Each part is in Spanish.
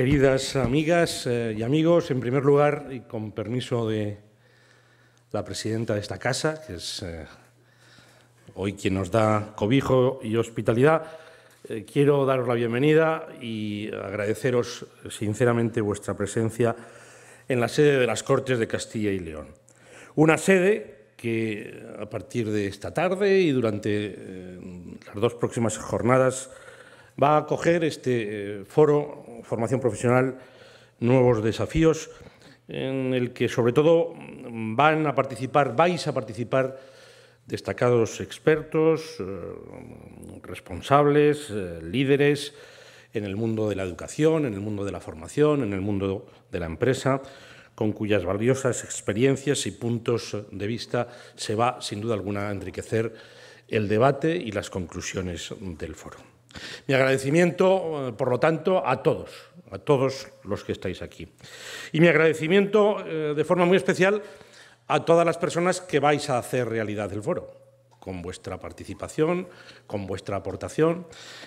Queridas amigas eh, y amigos, en primer lugar, y con permiso de la presidenta de esta casa, que es eh, hoy quien nos da cobijo y hospitalidad, eh, quiero daros la bienvenida y agradeceros sinceramente vuestra presencia en la sede de las Cortes de Castilla y León. Una sede que a partir de esta tarde y durante las dos próximas jornadas va a acoger este eh, foro Formación Profesional Nuevos Desafíos, en el que sobre todo van a participar, vais a participar destacados expertos, eh, responsables, eh, líderes en el mundo de la educación, en el mundo de la formación, en el mundo de la empresa, con cuyas valiosas experiencias y puntos de vista se va, sin duda alguna, a enriquecer el debate y las conclusiones del foro. Mi agradecimiento, eh, por lo tanto, a todos, a todos los que estáis aquí. Y mi agradecimiento eh, de forma muy especial a todas las personas que vais a hacer realidad el foro, con vuestra participación, con vuestra aportación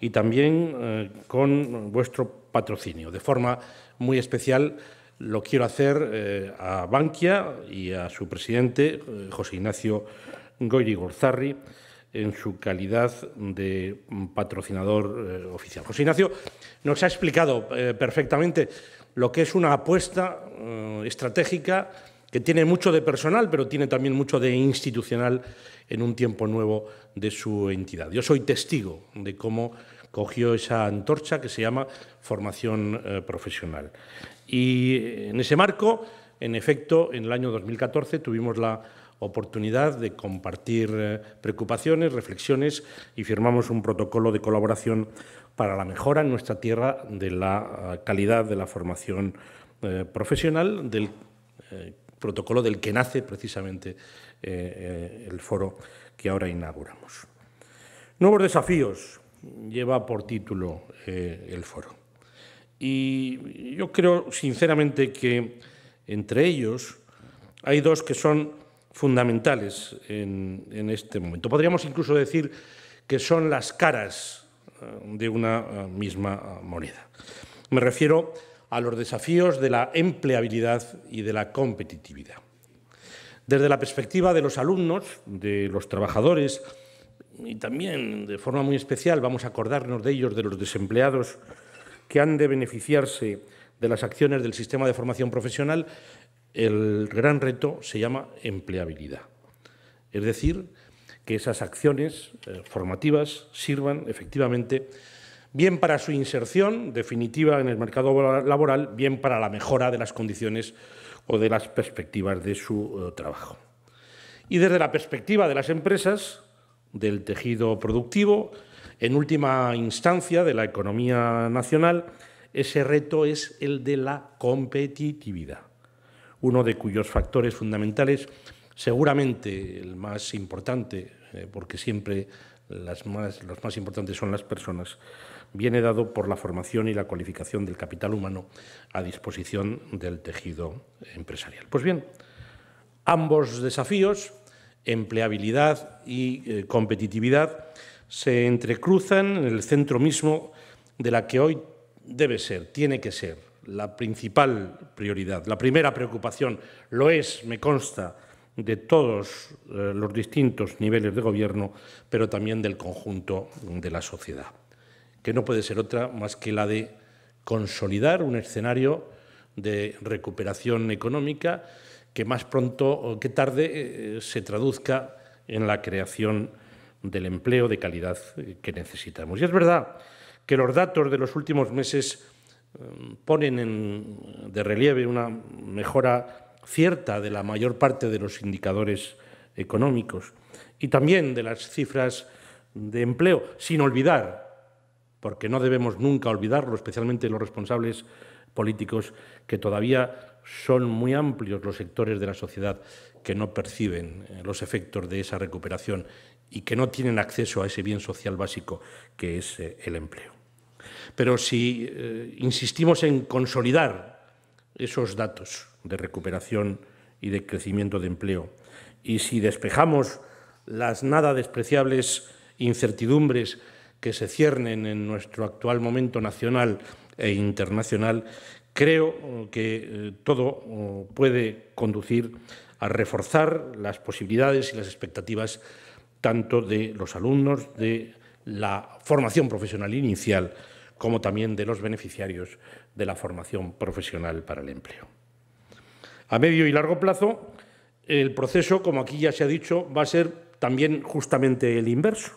y también eh, con vuestro patrocinio. De forma muy especial lo quiero hacer a Bankia y a su presidente, José Ignacio Goyri Gorzarri en su calidad de patrocinador eh, oficial. José Ignacio nos ha explicado eh, perfectamente lo que es una apuesta eh, estratégica que tiene mucho de personal, pero tiene también mucho de institucional en un tiempo nuevo de su entidad. Yo soy testigo de cómo cogió esa antorcha que se llama formación profesional. Y en ese marco, en efecto, en el año 2014 tuvimos la oportunidad de compartir eh, preocupaciones, reflexiones y firmamos un protocolo de colaboración para la mejora en nuestra tierra de la eh, calidad de la formación eh, profesional, del protocolo del que nace precisamente el foro que ahora inauguramos. Nuevos desafíos lleva por título el foro. Y yo creo sinceramente que entre ellos hay dos que son fundamentales en, este momento. Podríamos incluso decir que son las caras eh, de una eh, misma eh, moneda. Me refiero a los desafíos de la empleabilidad y de la competitividad. Desde la perspectiva de los alumnos, de los trabajadores y también de forma muy especial vamos a acordarnos de ellos, de los desempleados que han de beneficiarse de las acciones del sistema de formación profesional, el gran reto se llama empleabilidad, es decir, que esas acciones eh, formativas sirvan efectivamente bien para su inserción definitiva en el mercado laboral, bien para la mejora de las condiciones o de las perspectivas de su eh, trabajo. Y desde la perspectiva de las empresas, del tejido productivo, en última instancia de la economía nacional, ese reto es el de la competitividad uno de cuyos factores fundamentales, seguramente el más importante, eh, porque siempre las los más importantes son las personas, viene dado por la formación y la cualificación del capital humano a disposición del tejido empresarial. Pues bien, ambos desafíos, empleabilidad y eh, competitividad, se entrecruzan en el centro mismo de la que hoy debe ser, tiene que ser la principal prioridad, la primera preocupación, lo es, me consta, de todos eh, los distintos niveles de gobierno, pero también del conjunto de la sociedad, que no puede ser otra más que la de consolidar un escenario de recuperación económica que más pronto o que tarde eh, eh, se traduzca en la creación del empleo de calidad que necesitamos. Y es verdad que los datos de los últimos meses ponen en, de relieve una mejora cierta de la mayor parte de los indicadores económicos y también de las cifras de empleo, sin olvidar, porque no debemos nunca olvidarlo, especialmente los responsables políticos, que todavía son muy amplios los sectores de la sociedad que no perciben eh, los efectos de esa recuperación y que no tienen acceso a ese bien social básico que es eh, el empleo. Pero si eh, insistimos en consolidar esos datos de recuperación y de crecimiento de empleo, y si despejamos las nada despreciables incertidumbres que se ciernen en nuestro actual momento nacional e internacional, creo eh, que eh, todo puede conducir a reforzar las posibilidades y las expectativas tanto de los alumnos, de la formación profesional inicial, como también de los beneficiarios de la formación profesional para el empleo. A medio y largo plazo, el proceso, como aquí ya se ha dicho, va a ser también justamente el inverso.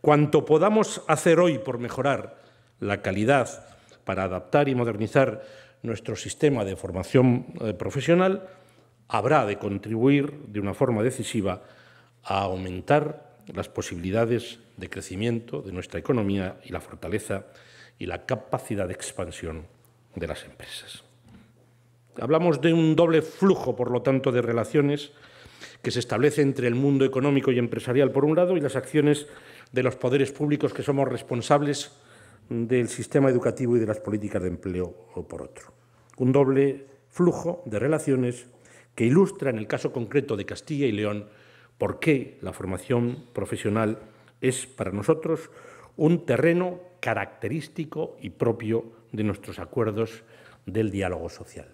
Cuanto podamos hacer hoy por mejorar la calidad para adaptar y modernizar nuestro sistema de formación eh, profesional, habrá de contribuir de una forma decisiva a aumentar las posibilidades de crecimiento de nuestra economía y la fortaleza y la capacidad de expansión de las empresas. Hablamos de un doble flujo, por lo tanto, de relaciones que se establece entre el mundo económico y empresarial, por un lado, y las acciones de los poderes públicos que somos responsables del sistema educativo y de las políticas de empleo, o por otro. Un doble flujo de relaciones que ilustra, en el caso concreto de Castilla y León, por qué la formación profesional es para nosotros un terreno característico y propio de nuestros acuerdos del diálogo social.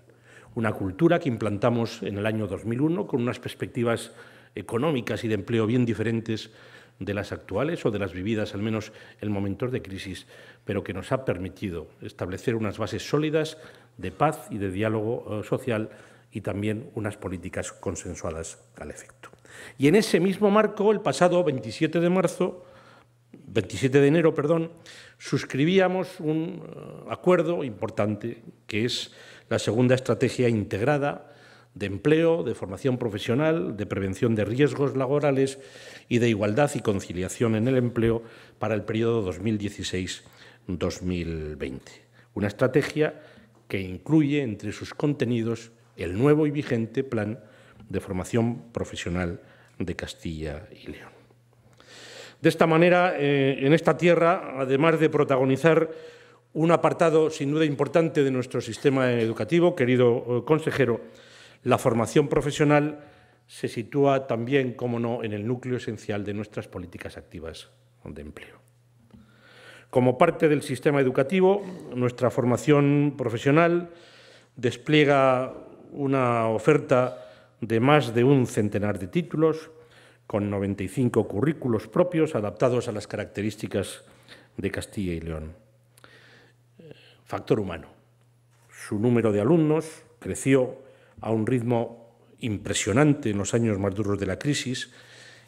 Una cultura que implantamos en el año 2001 con unas perspectivas económicas y de empleo bien diferentes de las actuales o de las vividas, al menos en momentos de crisis, pero que nos ha permitido establecer unas bases sólidas de paz y de diálogo eh, social y también unas políticas consensuadas al efecto. Y en ese mismo marco, el pasado 27 de marzo, 27 de enero, perdón, suscribíamos un eh, acuerdo importante que es la segunda estrategia integrada de empleo, de formación profesional, de prevención de riesgos laborales y de igualdad y conciliación en el empleo para el periodo 2016-2020. Una estrategia que incluye entre sus contenidos el nuevo y vigente plan de formación profesional de Castilla y León. De esta manera, eh, en esta tierra, además de protagonizar un apartado sin duda importante de nuestro sistema educativo, querido eh, consejero, la formación profesional se sitúa también, como no, en el núcleo esencial de nuestras políticas activas de empleo. Como parte del sistema educativo, nuestra formación profesional despliega una oferta de más de un centenar de títulos, con 95 currículos propios adaptados a las características de Castilla y León. Factor humano. Su número de alumnos creció a un ritmo impresionante en los años más duros de la crisis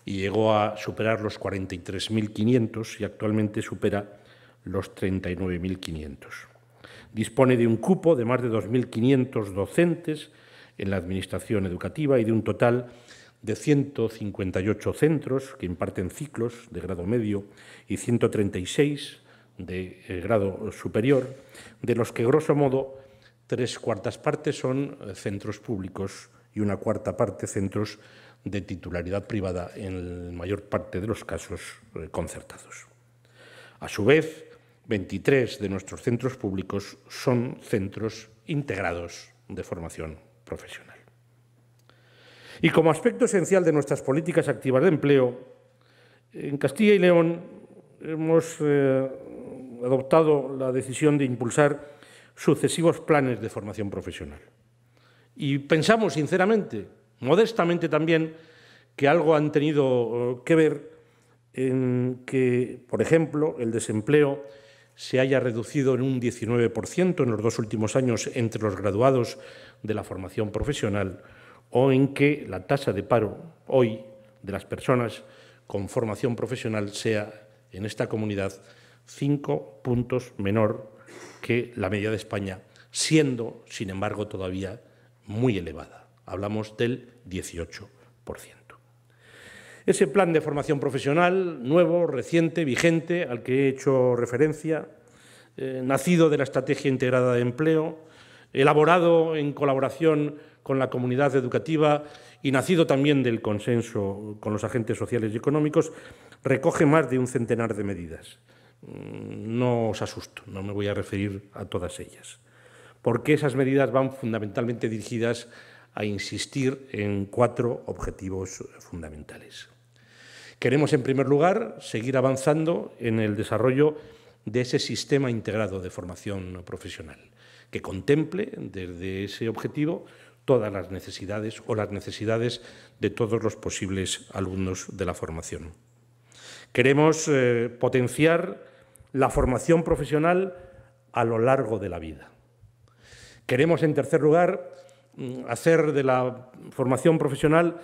y llegó a superar los 43.500 y actualmente supera los 39.500. Dispone de un cupo de más de 2.500 docentes en la Administración Educativa y de un total de de 158 centros que imparten ciclos de grado medio y 136 de eh, grado superior, de los que grosso modo tres cuartas partes son eh, centros públicos y una cuarta parte centros de titularidad privada en la mayor parte de los casos eh, concertados. A su vez, 23 de nuestros centros públicos son centros integrados de formación profesional. Y como aspecto esencial de nuestras políticas activas de empleo, en Castilla y León hemos eh, adoptado la decisión de impulsar sucesivos planes de formación profesional. Y pensamos sinceramente, modestamente también, que algo han tenido eh, que ver en que, por ejemplo, el desempleo se haya reducido en un 19% en los dos últimos años entre los graduados de la formación profesional o en que la tasa de paro hoy de las personas con formación profesional sea en esta comunidad cinco puntos menor que la media de España, siendo, sin embargo, todavía muy elevada. Hablamos del 18%. Ese plan de formación profesional nuevo, reciente, vigente, al que he hecho referencia, eh, nacido de la Estrategia Integrada de Empleo, elaborado en colaboración con la comunidad educativa y nacido también del consenso con los agentes sociales y económicos, recoge más de un centenar de medidas. Mm, no os asusto, no me voy a referir a todas ellas, porque esas medidas van fundamentalmente dirigidas a insistir en cuatro objetivos fundamentales. Queremos, en primer lugar, seguir avanzando en el desarrollo de ese sistema integrado de formación profesional, que contemple desde ese objetivo todas las necesidades o las necesidades de todos los posibles alumnos de la formación. Queremos eh, potenciar la formación profesional a lo largo de la vida. Queremos, en tercer lugar, mm, hacer de la formación profesional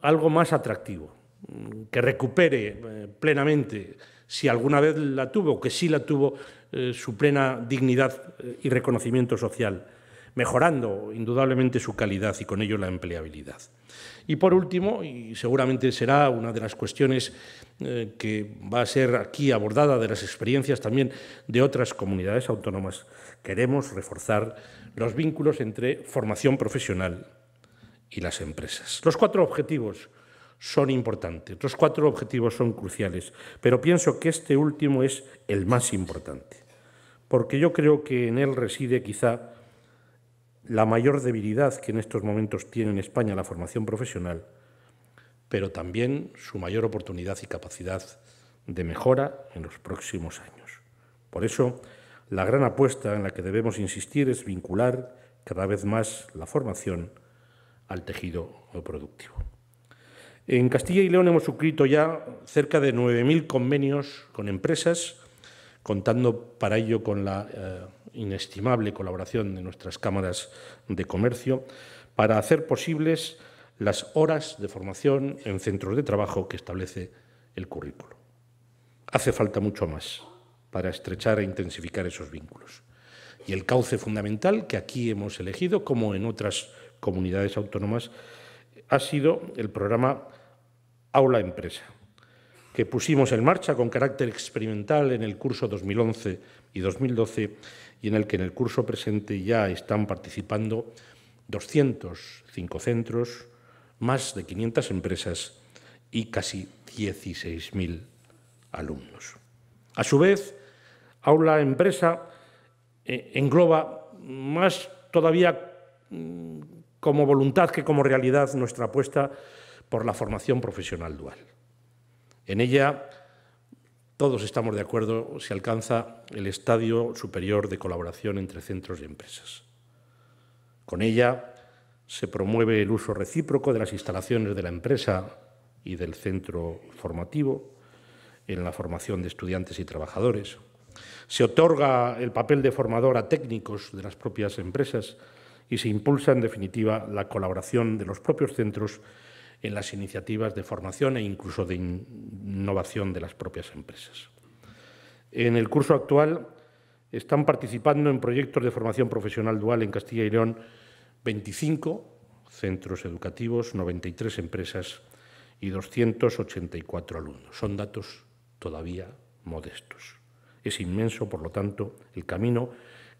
algo más atractivo, mm, que recupere eh, plenamente, si alguna vez la tuvo, que sí la tuvo, eh, su plena dignidad y reconocimiento social mejorando indudablemente su calidad y con ello la empleabilidad. Y por último, y seguramente será una de las cuestiones eh, que va a ser aquí abordada de las experiencias también de otras comunidades autónomas, queremos reforzar los vínculos entre formación profesional y las empresas. Los cuatro objetivos son importantes, los cuatro objetivos son cruciales, pero pienso que este último es el más importante, porque yo creo que en él reside quizá la mayor debilidad que en estos momentos tiene en España la formación profesional, pero también su mayor oportunidad y capacidad de mejora en los próximos años. Por eso, la gran apuesta en la que debemos insistir es vincular cada vez más la formación al tejido productivo. En Castilla y León hemos suscrito ya cerca de 9.000 convenios con empresas, contando para ello con la eh, inestimable colaboración de nuestras cámaras de comercio para hacer posibles las horas de formación en centros de trabajo que establece el currículo. Hace falta mucho más para estrechar e intensificar esos vínculos. Y el cauce fundamental que aquí hemos elegido, como en otras comunidades autónomas, ha sido el programa Aula Empresa, que pusimos en marcha con carácter experimental en el curso 2011 y 2012 y en el que en el curso presente ya están participando 205 centros, más de 500 empresas y casi 16.000 alumnos. A su vez, Aula Empresa eh, engloba más todavía mm, como voluntad que como realidad nuestra apuesta por la formación profesional dual. En ella todos estamos de acuerdo si alcanza el estadio superior de colaboración entre centros y empresas. Con ella se promueve el uso recíproco de las instalaciones de la empresa y del centro formativo en la formación de estudiantes y trabajadores. Se otorga el papel de formador a técnicos de las propias empresas y se impulsa, en definitiva, la colaboración de los propios centros en las iniciativas de formación e incluso de innovación de las propias empresas. En el curso actual están participando en proyectos de formación profesional dual en Castilla y León 25 centros educativos, 93 empresas y 284 alumnos. Son datos todavía modestos. Es inmenso, por lo tanto, el camino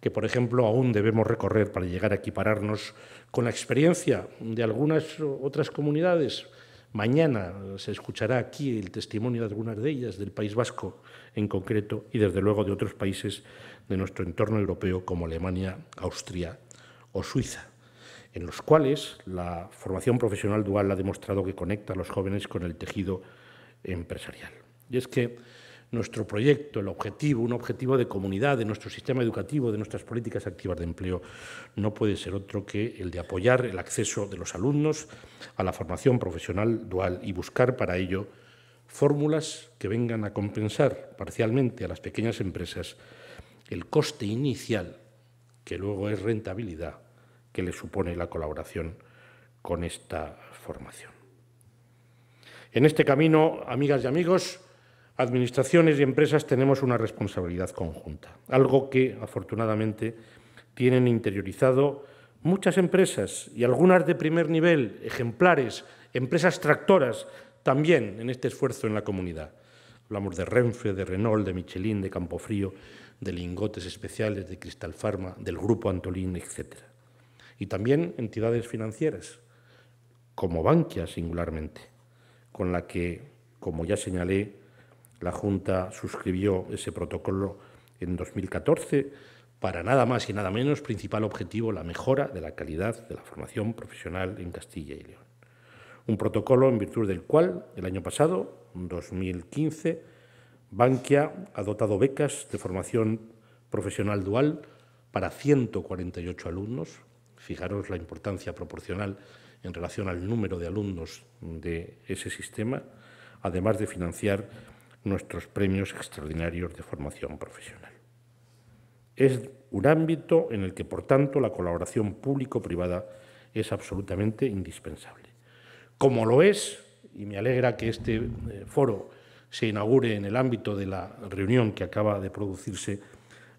que, por ejemplo, aún debemos recorrer para llegar a equipararnos con la experiencia de algunas otras comunidades. Mañana se escuchará aquí el testimonio de algunas de ellas, del País Vasco en concreto, y desde luego de otros países de nuestro entorno europeo como Alemania, Austria o Suiza, en los cuales la formación profesional dual ha demostrado que conecta a los jóvenes con el tejido empresarial. Y es que nuestro proyecto, el objetivo, un objetivo de comunidad, de nuestro sistema educativo, de nuestras políticas activas de empleo, no puede ser otro que el de apoyar el acceso de los alumnos a la formación profesional dual y buscar para ello fórmulas que vengan a compensar parcialmente a las pequeñas empresas el coste inicial, que luego es rentabilidad, que le supone la colaboración con esta formación. En este camino, amigas y amigos, administraciones y empresas tenemos una responsabilidad conjunta, algo que afortunadamente tienen interiorizado muchas empresas y algunas de primer nivel, ejemplares, empresas tractoras, también en este esfuerzo en la comunidad. Hablamos de Renfe, de Renault, de Michelin, de Campofrío, de Lingotes Especiales, de Cristal Pharma, del Grupo Antolín, etc. Y también entidades financieras, como Bankia singularmente, con la que, como ya señalé, la Junta suscribió ese protocolo en 2014 para nada más y nada menos, principal objetivo, la mejora de la calidad de la formación profesional en Castilla y León. Un protocolo en virtud del cual el año pasado, 2015, Bankia ha dotado becas de formación profesional dual para 148 alumnos. Fijaros la importancia proporcional en relación al número de alumnos de ese sistema, además de financiar nuestros premios extraordinarios de formación profesional. Es un ámbito en el que, por tanto, la colaboración público-privada es absolutamente indispensable. Como lo es, y me alegra que este eh, foro se inaugure en el ámbito de la reunión que acaba de producirse,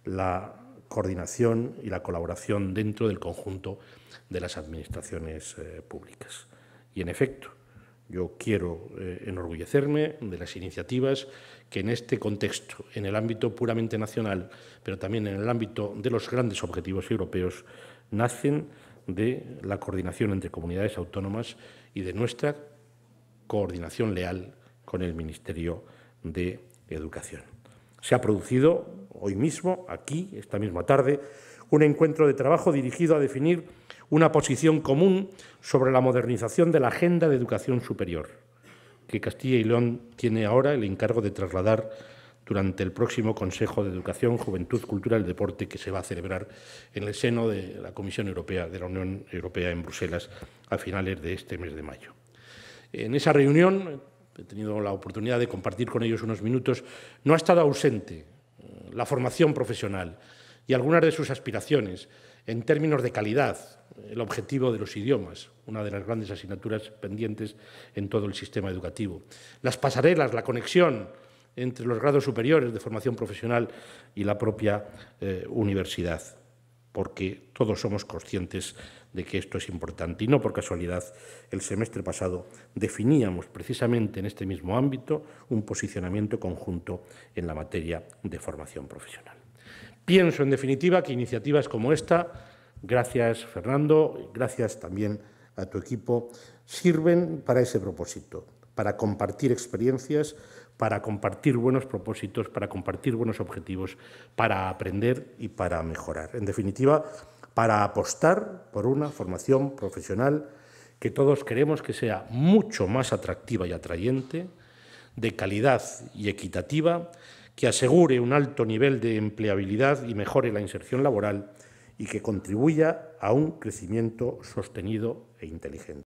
la coordinación y la colaboración dentro del conjunto de las administraciones eh, públicas. Y en efecto, yo quiero eh, enorgullecerme de las iniciativas que en este contexto, en el ámbito puramente nacional, pero también en el ámbito de los grandes objetivos europeos, nacen de la coordinación entre comunidades autónomas y de nuestra coordinación leal con el Ministerio de Educación. Se ha producido hoy mismo, aquí, esta misma tarde, un encuentro de trabajo dirigido a definir una posición común sobre la modernización de la agenda de educación superior, que Castilla y León tiene ahora el encargo de trasladar durante el próximo Consejo de Educación, Juventud, Cultura y Deporte que se va a celebrar en el seno de la Comisión Europea de la Unión Europea en Bruselas a finales de este mes de mayo. En esa reunión he tenido la oportunidad de compartir con ellos unos minutos, no ha estado ausente eh, la formación profesional, y algunas de sus aspiraciones en términos de calidad, el objetivo de los idiomas, una de las grandes asignaturas pendientes en todo el sistema educativo. Las pasarelas, la conexión entre los grados superiores de formación profesional y la propia eh, universidad, porque todos somos conscientes de que esto es importante. Y no por casualidad, el semestre pasado definíamos precisamente en este mismo ámbito un posicionamiento conjunto en la materia de formación profesional. Pienso, en definitiva, que iniciativas como esta, gracias Fernando, gracias también a tu equipo, sirven para ese propósito, para compartir experiencias, para compartir buenos propósitos, para compartir buenos objetivos, para aprender y para mejorar. En definitiva, para apostar por una formación profesional que todos queremos que sea mucho más atractiva y atrayente, de calidad y equitativa, que asegure un alto nivel de empleabilidad y mejore la inserción laboral y que contribuya a un crecimiento sostenido e inteligente.